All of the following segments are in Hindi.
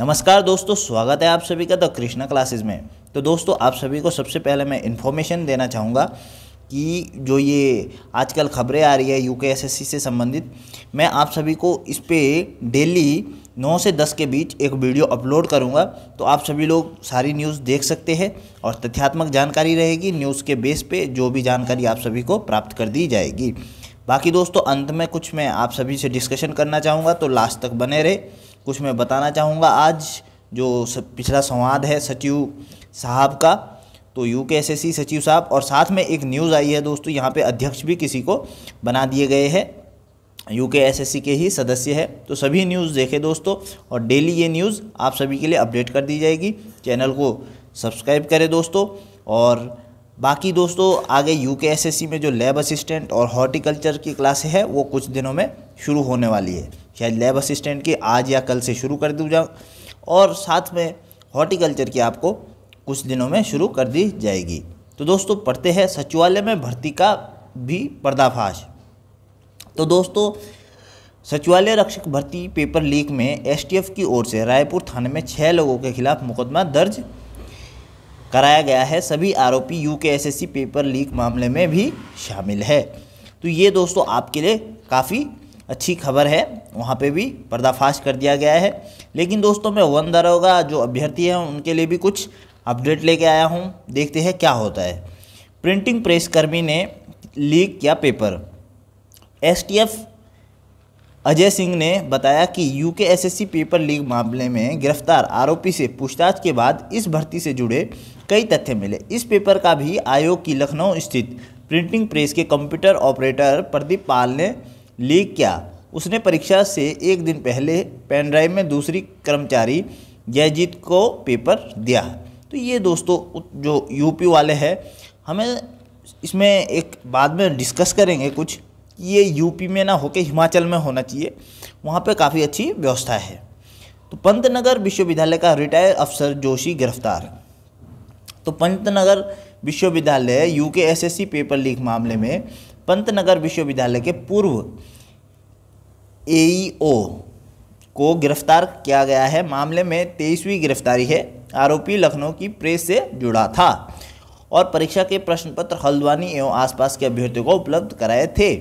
नमस्कार दोस्तों स्वागत है आप सभी का द कृष्णा क्लासेस में तो दोस्तों आप सभी को सबसे पहले मैं इन्फॉर्मेशन देना चाहूँगा कि जो ये आजकल खबरें आ रही है यू से संबंधित मैं आप सभी को इस पर डेली नौ से दस के बीच एक वीडियो अपलोड करूँगा तो आप सभी लोग सारी न्यूज़ देख सकते हैं और तथ्यात्मक जानकारी रहेगी न्यूज़ के बेस पे जो भी जानकारी आप सभी को प्राप्त कर दी जाएगी बाकी दोस्तों अंत में कुछ मैं आप सभी से डिस्कशन करना चाहूँगा तो लास्ट तक बने रहे कुछ मैं बताना चाहूँगा आज जो पिछला संवाद है सचिव साहब का तो यू के सचिव साहब और साथ में एक न्यूज़ आई है दोस्तों यहाँ पे अध्यक्ष भी किसी को बना दिए गए हैं यू के के ही सदस्य है तो सभी न्यूज़ देखें दोस्तों और डेली ये न्यूज़ आप सभी के लिए अपडेट कर दी जाएगी चैनल को सब्सक्राइब करें दोस्तों और बाकी दोस्तों आगे यू के में जो लैब असिस्टेंट और हॉर्टिकल्चर की क्लास है वो कुछ दिनों में शुरू होने वाली है शायद लैब असिस्टेंट की आज या कल से शुरू कर दूँ जाऊँ और साथ में हॉर्टिकल्चर की आपको कुछ दिनों में शुरू कर दी जाएगी तो दोस्तों पढ़ते हैं सचिवालय में भर्ती का भी पर्दाफाश तो दोस्तों सचिवालय रक्षक भर्ती पेपर लीक में एसटीएफ की ओर से रायपुर थाने में छः लोगों के खिलाफ मुकदमा दर्ज कराया गया है सभी आरोपी U K S S C paper leak मामले में भी शामिल है तो ये दोस्तों आपके लिए काफ़ी अच्छी खबर है वहाँ पे भी पर्दाफाश कर दिया गया है लेकिन दोस्तों मैं वन दरोगा जो अभ्यर्थी हैं उनके लिए भी कुछ अपडेट लेके आया हूँ देखते हैं क्या होता है प्रिंटिंग प्रेस कर्मी ने लीक किया पेपर एसटीएफ अजय सिंह ने बताया कि यूके एसएससी पेपर लीक मामले में गिरफ्तार आरोपी से पूछताछ के बाद इस भर्ती से जुड़े कई तथ्य मिले इस पेपर का भी आयोग की लखनऊ स्थित प्रिंटिंग प्रेस के कंप्यूटर ऑपरेटर प्रदीप पाल ने लीक किया उसने परीक्षा से एक दिन पहले पेनड्राइव में दूसरी कर्मचारी जयजीत को पेपर दिया तो ये दोस्तों जो यूपी वाले हैं हमें इसमें एक बाद में डिस्कस करेंगे कुछ ये यूपी में ना होके हिमाचल में होना चाहिए वहाँ पे काफ़ी अच्छी व्यवस्था है तो पंतनगर विश्वविद्यालय का रिटायर अफसर जोशी गिरफ्तार तो पंतनगर विश्वविद्यालय U K S S C paper leak मामले में पंतनगर विश्वविद्यालय के पूर्व एईओ e को गिरफ्तार किया गया है मामले में तेईसवीं गिरफ्तारी है आरोपी लखनऊ की प्रेस से जुड़ा था और परीक्षा के प्रश्न पत्र हल्द्वानी एवं आसपास के अभ्यर्थियों को उपलब्ध कराए थे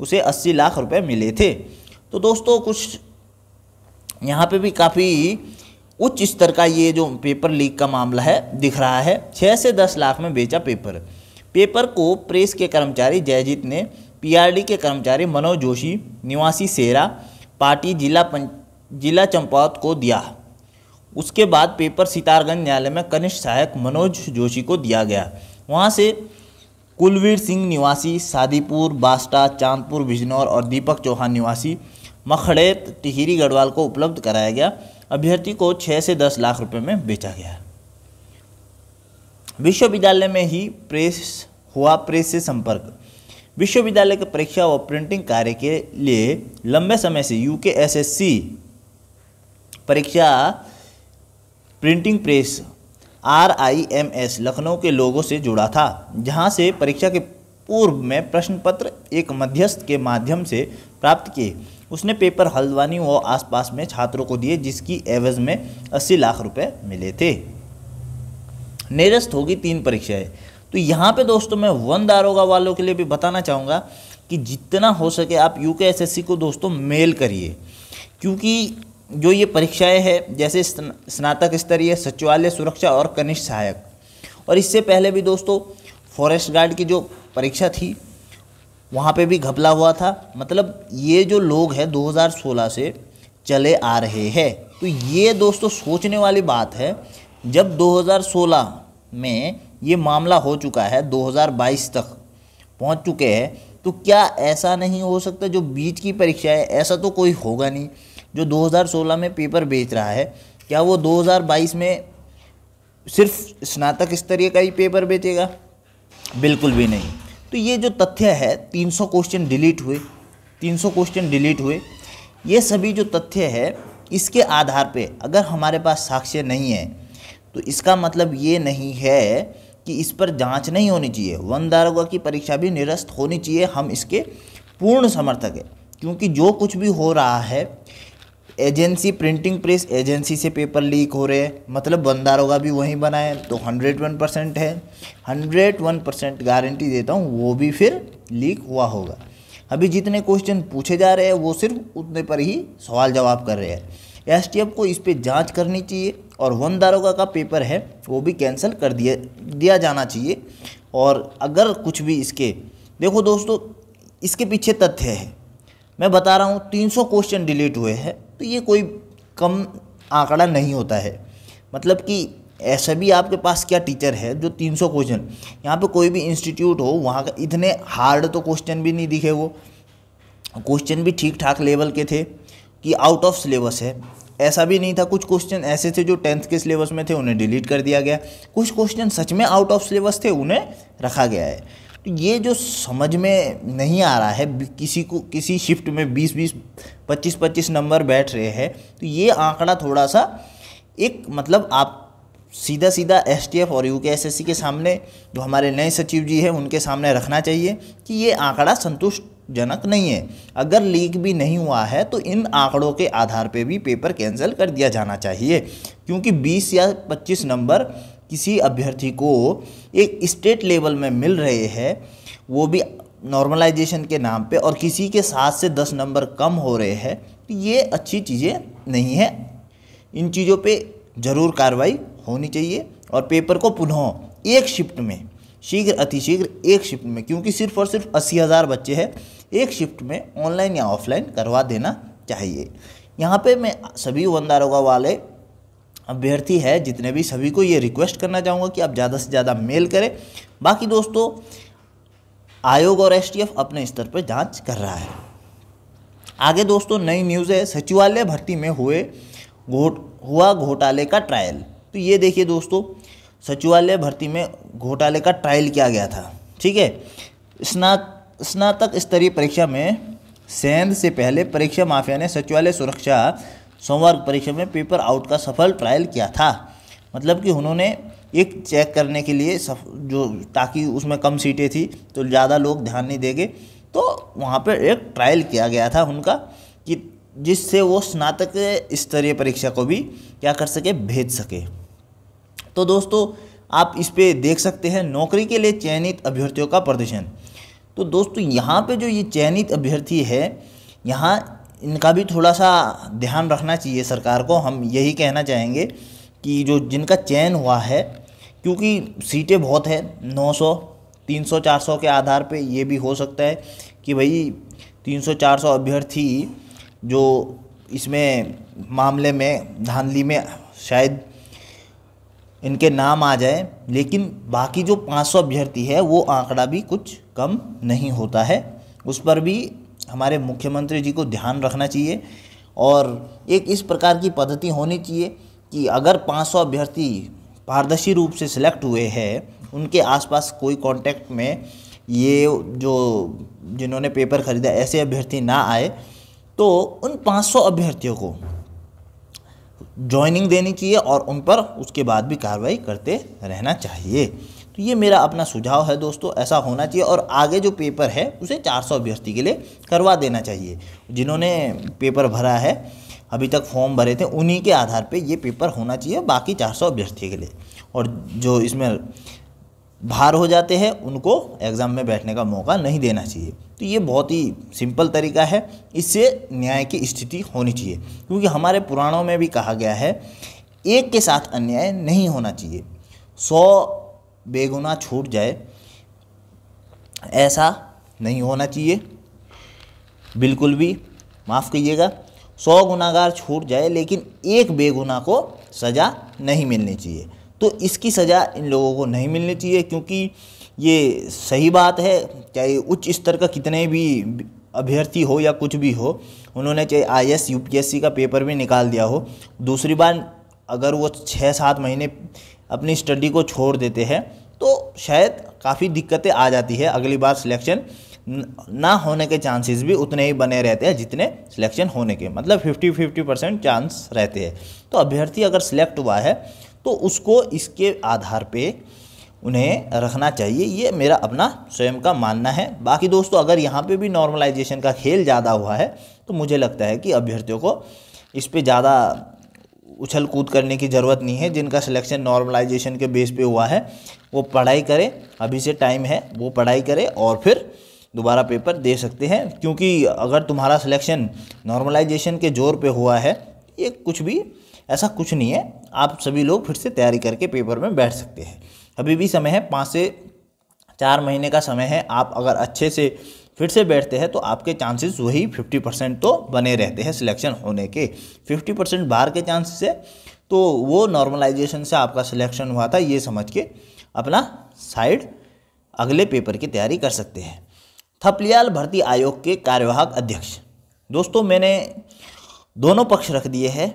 उसे अस्सी लाख रुपए मिले थे तो दोस्तों कुछ यहाँ पे भी काफ़ी उच्च स्तर का ये जो पेपर लीक का मामला है दिख रहा है छः से दस लाख में बेचा पेपर पेपर को प्रेस के कर्मचारी जयजीत ने पीआरडी के कर्मचारी मनोज जोशी निवासी सेरा पार्टी जिला पंच जिला चंपावत को दिया उसके बाद पेपर सितारगंज न्यायालय में कनिष्ठ सहायक मनोज जोशी को दिया गया वहाँ से कुलवीर सिंह निवासी सादीपुर बास्टा चांदपुर बिजनौर और दीपक चौहान निवासी मखड़ेत टिहरी गढ़वाल को उपलब्ध कराया गया अभ्यर्थी को 6 से दस लाख रुपए में बेचा गया विश्वविद्यालय में ही प्रेस हुआ प्रेस से संपर्क विश्वविद्यालय के परीक्षा व प्रिंटिंग कार्य के लिए लंबे समय से यू एस एस सी परीक्षा प्रिंटिंग प्रेस आरआईएमएस लखनऊ के लोगों से जुड़ा था जहां से परीक्षा के पूर्व में प्रश्न पत्र एक मध्यस्थ के माध्यम से प्राप्त किए उसने पेपर हल्द्वानी व आसपास में छात्रों को दिए जिसकी एवज में 80 लाख रुपए मिले थे निरस्त होगी तीन परीक्षाएं तो यहाँ पे दोस्तों मैं वन दारोगा वालों के लिए भी बताना चाहूँगा कि जितना हो सके आप यू एस एस सी को दोस्तों मेल करिए क्योंकि जो ये परीक्षाएं हैं जैसे स्नातक स्तरीय सचिवालय सुरक्षा और कनिष्ठ सहायक और इससे पहले भी दोस्तों फॉरेस्ट गार्ड की जो परीक्षा थी वहाँ पे भी घपला हुआ था मतलब ये जो लोग हैं 2016 से चले आ रहे हैं तो ये दोस्तों सोचने वाली बात है जब 2016 में ये मामला हो चुका है 2022 तक पहुँच चुके हैं तो क्या ऐसा नहीं हो सकता जो बीच की परीक्षा है ऐसा तो कोई होगा नहीं जो 2016 में पेपर बेच रहा है क्या वो 2022 में सिर्फ स्नातक स्तरीय का ही पेपर बेचेगा बिल्कुल भी नहीं तो ये जो तथ्य है 300 क्वेश्चन डिलीट हुए 300 क्वेश्चन डिलीट हुए ये सभी जो तथ्य है इसके आधार पे अगर हमारे पास साक्ष्य नहीं है तो इसका मतलब ये नहीं है कि इस पर जांच नहीं होनी चाहिए वन दारोगा की परीक्षा भी निरस्त होनी चाहिए हम इसके पूर्ण समर्थक है क्योंकि जो कुछ भी हो रहा है एजेंसी प्रिंटिंग प्रेस एजेंसी से पेपर लीक हो रहे हैं मतलब बंदारों का भी वहीं बना है तो हंड्रेड वन परसेंट है हंड्रेड वन परसेंट गारंटी देता हूँ वो भी फिर लीक हुआ होगा अभी जितने क्वेश्चन पूछे जा रहे हैं वो सिर्फ उतने पर ही सवाल जवाब कर रहे हैं एस को इस पर जाँच करनी चाहिए और वन दारोगा का पेपर है वो भी कैंसिल कर दिया दिया जाना चाहिए और अगर कुछ भी इसके देखो दोस्तों इसके पीछे तथ्य है मैं बता रहा हूँ 300 क्वेश्चन डिलीट हुए हैं तो ये कोई कम आंकड़ा नहीं होता है मतलब कि ऐसा भी आपके पास क्या टीचर है जो 300 क्वेश्चन यहाँ पे कोई भी इंस्टीट्यूट हो वहाँ का इतने हार्ड तो क्वेश्चन भी नहीं दिखे वो क्वेश्चन भी ठीक ठाक लेवल के थे कि आउट ऑफ सिलेबस है ऐसा भी नहीं था कुछ क्वेश्चन ऐसे थे जो टेंथ के सिलेबस में थे उन्हें डिलीट कर दिया गया कुछ क्वेश्चन सच में आउट ऑफ सिलेबस थे उन्हें रखा गया है ये जो समझ में नहीं आ रहा है किसी को किसी शिफ्ट में 20 20 25 25 नंबर बैठ रहे हैं तो ये आंकड़ा थोड़ा सा एक मतलब आप सीधा सीधा एस टी एफ और U K S S C के सामने जो हमारे नए सचिव जी हैं उनके सामने रखना चाहिए कि ये आंकड़ा संतुष्टजनक नहीं है अगर लीक भी नहीं हुआ है तो इन आंकड़ों के आधार पे भी पेपर कैंसिल कर दिया जाना चाहिए क्योंकि 20 या 25 नंबर किसी अभ्यर्थी को एक स्टेट लेवल में मिल रहे हैं वो भी नॉर्मलाइजेशन के नाम पे और किसी के सात से दस नंबर कम हो रहे हैं तो ये अच्छी चीज़ें नहीं हैं इन चीज़ों पे ज़रूर कार्रवाई होनी चाहिए और पेपर को पुनः एक शिफ्ट में शीघ्र अतिशीघ्र एक शिफ्ट में क्योंकि सिर्फ और सिर्फ अस्सी हज़ार बच्चे हैं एक शिफ्ट में ऑनलाइन या ऑफलाइन करवा देना चाहिए यहाँ पे मैं सभी वंदारोगा वाले अभ्यर्थी है जितने भी सभी को ये रिक्वेस्ट करना चाहूँगा कि आप ज़्यादा से ज़्यादा मेल करें बाकी दोस्तों आयोग और एसटीएफ अपने स्तर पर जांच कर रहा है आगे दोस्तों नई न्यूज़ है सचिवालय भर्ती में हुए घोट हुआ घोटाले का ट्रायल तो ये देखिए दोस्तों सचिवालय भर्ती में घोटाले का ट्रायल किया गया था ठीक है स्नात स्नातक स्तरीय परीक्षा में सेंध से पहले परीक्षा माफिया ने सचिवालय सुरक्षा सोमवार परीक्षा में पेपर आउट का सफल ट्रायल किया था मतलब कि उन्होंने एक चेक करने के लिए सफ जो ताकि उसमें कम सीटें थी तो ज़्यादा लोग ध्यान नहीं देंगे तो वहाँ पर एक ट्रायल किया गया था उनका कि जिससे वो स्नातक स्तरीय परीक्षा को भी क्या कर सके भेज सके तो दोस्तों आप इस पर देख सकते हैं नौकरी के लिए चयनित अभ्यर्थियों का प्रदर्शन तो दोस्तों यहाँ पे जो ये चयनित अभ्यर्थी है यहाँ इनका भी थोड़ा सा ध्यान रखना चाहिए सरकार को हम यही कहना चाहेंगे कि जो जिनका चयन हुआ है क्योंकि सीटें बहुत है 900 300 400 के आधार पे ये भी हो सकता है कि भाई 300 400 अभ्यर्थी जो इसमें मामले में धांधली में शायद इनके नाम आ जाए लेकिन बाकी जो 500 अभ्यर्थी है वो आंकड़ा भी कुछ कम नहीं होता है उस पर भी हमारे मुख्यमंत्री जी को ध्यान रखना चाहिए और एक इस प्रकार की पद्धति होनी चाहिए कि अगर 500 अभ्यर्थी पारदर्शी रूप से सिलेक्ट हुए हैं उनके आसपास कोई कांटेक्ट में ये जो जिन्होंने पेपर खरीदा ऐसे अभ्यर्थी ना आए तो उन 500 अभ्यर्थियों को ज्वाइनिंग देनी चाहिए और उन पर उसके बाद भी कार्रवाई करते रहना चाहिए तो ये मेरा अपना सुझाव है दोस्तों ऐसा होना चाहिए और आगे जो पेपर है उसे 400 अभ्यर्थी के लिए करवा देना चाहिए जिन्होंने पेपर भरा है अभी तक फॉर्म भरे थे उन्हीं के आधार पे ये पेपर होना चाहिए बाकी सौ अभ्यर्थी के लिए और जो इसमें भार हो जाते हैं उनको एग्ज़ाम में बैठने का मौका नहीं देना चाहिए तो ये बहुत ही सिंपल तरीका है इससे न्याय की स्थिति होनी चाहिए क्योंकि हमारे पुराणों में भी कहा गया है एक के साथ अन्याय नहीं होना चाहिए सौ बेगुना छूट जाए ऐसा नहीं होना चाहिए बिल्कुल भी माफ़ कीजिएगा सौ गुनागार छूट जाए लेकिन एक बेगुना को सज़ा नहीं मिलनी चाहिए तो इसकी सज़ा इन लोगों को नहीं मिलनी चाहिए क्योंकि ये सही बात है चाहे उच्च स्तर का कितने भी अभ्यर्थी हो या कुछ भी हो उन्होंने चाहे I S U P S C का पेपर भी निकाल दिया हो दूसरी बार अगर वो छः सात महीने अपनी स्टडी को छोड़ देते हैं तो शायद काफ़ी दिक्कतें आ जाती है अगली बार सिलेक्शन ना होने के चांसेस भी उतने ही बने रहते हैं जितने सिलेक्शन होने के मतलब 50 50 परसेंट चांस रहते हैं तो अभ्यर्थी अगर सिलेक्ट हुआ है तो उसको इसके आधार पे उन्हें रखना चाहिए ये मेरा अपना स्वयं का मानना है बाकी दोस्तों अगर यहाँ पे भी नॉर्मलाइजेशन का खेल ज़्यादा हुआ है तो मुझे लगता है कि अभ्यर्थियों को इस पर ज़्यादा उछल कूद करने की ज़रूरत नहीं है जिनका सिलेक्शन नॉर्मलाइजेशन के बेस पे हुआ है वो पढ़ाई करें अभी से टाइम है वो पढ़ाई करें और फिर दोबारा पेपर दे सकते हैं क्योंकि अगर तुम्हारा सिलेक्शन नॉर्मलाइजेशन के जोर पे हुआ है ये कुछ भी ऐसा कुछ नहीं है आप सभी लोग फिर से तैयारी करके पेपर में बैठ सकते हैं अभी भी समय है पाँच से चार महीने का समय है आप अगर अच्छे से फिर से बैठते हैं तो आपके चांसेस वही फिफ्टी परसेंट तो बने रहते हैं सिलेक्शन होने के फिफ्टी परसेंट बाहर के चांसेस है तो वो नॉर्मलाइजेशन से आपका सिलेक्शन हुआ था ये समझ के अपना साइड अगले पेपर की तैयारी कर सकते हैं थपलियाल भर्ती आयोग के कार्यवाहक अध्यक्ष दोस्तों मैंने दोनों पक्ष रख दिए हैं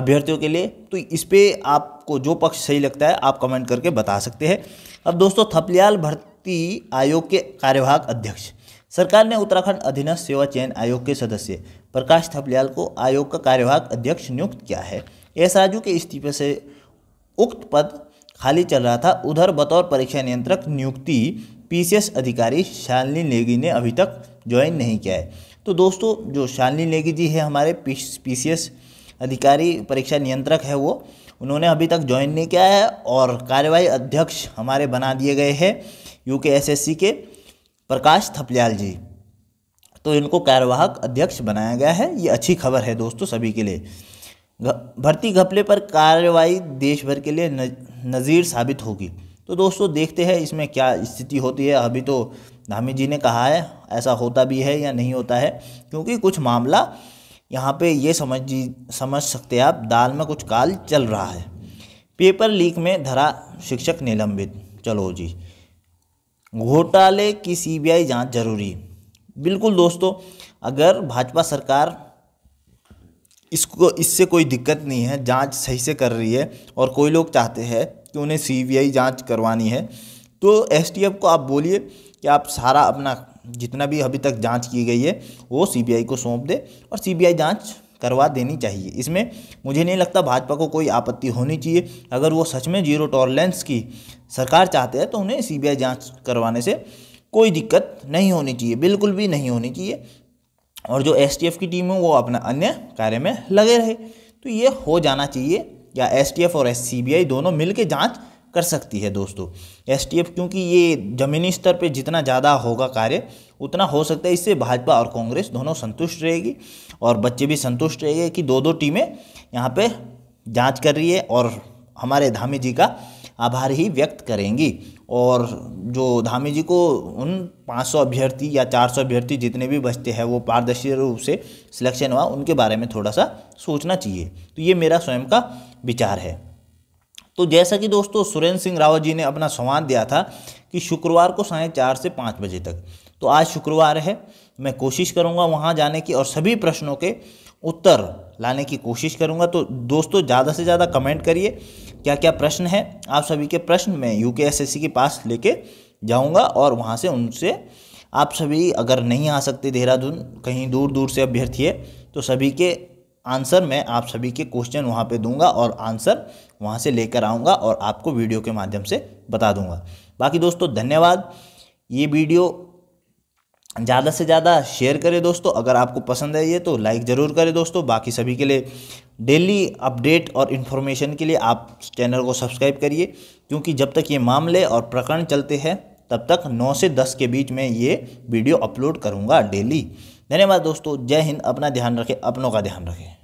अभ्यर्थियों के लिए तो इस पर आपको जो पक्ष सही लगता है आप कमेंट करके बता सकते हैं अब दोस्तों थपलियाल भर्ती शक्ति आयोग के कार्यवाहक अध्यक्ष सरकार ने उत्तराखंड अधीनस्थ सेवा चयन आयोग के सदस्य प्रकाश थपलियाल को आयोग का कार्यवाहक अध्यक्ष नियुक्त किया है एस राजू के इस्तीफे से उक्त पद खाली चल रहा था उधर बतौर परीक्षा नियंत्रक नियुक्ति पीसीएस अधिकारी शालिनी नेगी ने अभी तक ज्वाइन नहीं किया है तो दोस्तों जो शालिनी नेगी जी है हमारे पीसीएस अधिकारी परीक्षा नियंत्रक है वो उन्होंने अभी तक ज्वाइन नहीं किया है और कार्यवाही अध्यक्ष हमारे बना दिए गए हैं you K S S C के प्रकाश थपलियाल जी तो इनको कार्यवाहक अध्यक्ष बनाया गया है ये अच्छी खबर है दोस्तों सभी के लिए भर्ती घपले पर कार्रवाई देश भर के लिए नज़ीर साबित होगी तो दोस्तों देखते हैं इसमें क्या स्थिति होती है अभी तो धामी जी ने कहा है ऐसा होता भी है या नहीं होता है क्योंकि कुछ मामला यहाँ पे ये समझ जी समझ सकते हैं आप दाल में कुछ काल चल रहा है पेपर लीक में धरा शिक्षक निलंबित चलो जी घोटाले की सीबीआई जांच जरूरी बिल्कुल दोस्तों अगर भाजपा सरकार इसको इससे कोई दिक्कत नहीं है जांच सही से कर रही है और कोई लोग चाहते हैं कि उन्हें सीबीआई जांच करवानी है तो एसटीएफ को आप बोलिए कि आप सारा अपना जितना भी अभी तक जांच की गई है वो सीबीआई को सौंप दे और सीबीआई जांच करवा देनी चाहिए इसमें मुझे नहीं लगता भाजपा को कोई आपत्ति होनी चाहिए अगर वो सच में जीरो टॉलरेंस की सरकार चाहते हैं तो उन्हें सीबीआई जांच करवाने से कोई दिक्कत नहीं होनी चाहिए बिल्कुल भी नहीं होनी चाहिए और जो एस की टीम है वो अपना अन्य कार्य में लगे रहे तो ये हो जाना चाहिए या एस और एस दोनों मिल के कर सकती है दोस्तों एस क्योंकि ये ज़मीनी स्तर पे जितना ज़्यादा होगा कार्य उतना हो सकता है इससे भाजपा और कांग्रेस दोनों संतुष्ट रहेगी और बच्चे भी संतुष्ट रहेंगे कि दो दो टीमें यहाँ पे जांच कर रही है और हमारे धामी जी का आभार ही व्यक्त करेंगी और जो धामी जी को उन 500 अभ्यर्थी या 400 अभ्यर्थी जितने भी बचते हैं वो पारदर्शी रूप से सिलेक्शन हुआ उनके बारे में थोड़ा सा सोचना चाहिए तो ये मेरा स्वयं का विचार है तो जैसा कि दोस्तों सुरेंद्र सिंह रावत जी ने अपना संवाद दिया था कि शुक्रवार को साढ़े चार से पाँच बजे तक तो आज शुक्रवार है मैं कोशिश करूँगा वहाँ जाने की और सभी प्रश्नों के उत्तर लाने की कोशिश करूँगा तो दोस्तों ज़्यादा से ज़्यादा कमेंट करिए क्या क्या प्रश्न है आप सभी के प्रश्न मैं यू के पास लेके जाऊँगा और वहाँ से उनसे आप सभी अगर नहीं आ सकते देहरादून कहीं दूर दूर से अभ्यर्थी है तो सभी के आंसर मैं आप सभी के क्वेश्चन वहाँ पे दूंगा और आंसर वहाँ से लेकर आऊँगा और आपको वीडियो के माध्यम से बता दूंगा बाकी दोस्तों धन्यवाद ये वीडियो ज़्यादा से ज़्यादा शेयर करें दोस्तों अगर आपको पसंद है ये तो लाइक ज़रूर करें दोस्तों बाकी सभी के लिए डेली अपडेट और इन्फॉर्मेशन के लिए आप चैनल को सब्सक्राइब करिए क्योंकि जब तक ये मामले और प्रकरण चलते हैं तब तक 9 से 10 के बीच में ये वीडियो अपलोड करूँगा डेली धन्यवाद दोस्तों जय हिंद अपना ध्यान रखें अपनों का ध्यान रखें